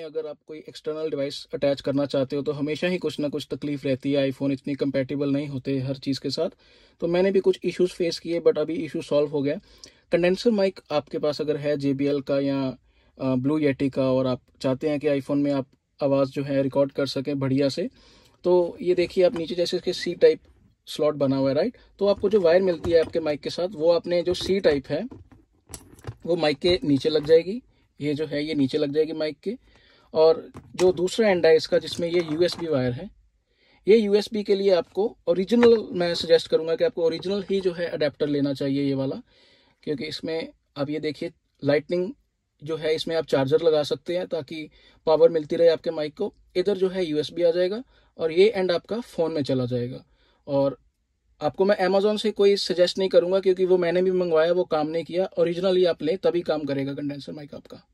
अगर आप कोई एक्सटर्नल डिवाइस अटैच करना चाहते हो तो हमेशा ही कुछ ना कुछ तकलीफ रहती है आईफोन इतनी कंपेटेबल नहीं होते हर चीज़ के साथ तो मैंने भी कुछ इश्यूज फेस किए बट अभी इशू सॉल्व हो गया कंडेंसर माइक आपके पास अगर है जे का या ब्लू येटी का और आप चाहते हैं कि आईफोन में आप आवाज़ जो है रिकॉर्ड कर सकें बढ़िया से तो ये देखिए आप नीचे जैसे इसके सी टाइप स्लॉट बना हुआ है राइट तो आपको जो वायर मिलती है आपके माइक के साथ वो आपने जो सी टाइप है वो माइक के नीचे लग जाएगी ये जो है ये नीचे लग जाएगी माइक के और जो दूसरा एंड है इसका जिसमें ये यू वायर है ये यू के लिए आपको ओरिजिनल मैं सजेस्ट करूंगा कि आपको ओरिजिनल ही जो है अडेप्टर लेना चाहिए ये वाला क्योंकि इसमें आप ये देखिए लाइटनिंग जो है इसमें आप चार्जर लगा सकते हैं ताकि पावर मिलती रहे आपके माइक को इधर जो है यूएसबी आ जाएगा और ये एंड आपका फ़ोन में चला जाएगा और आपको मैं अमेजोन से कोई सजेस्ट नहीं करूंगा क्योंकि वो मैंने भी मंगवाया वो काम नहीं किया ओरिजिनली आप लें तभी काम करेगा कंडेंसर माइक आपका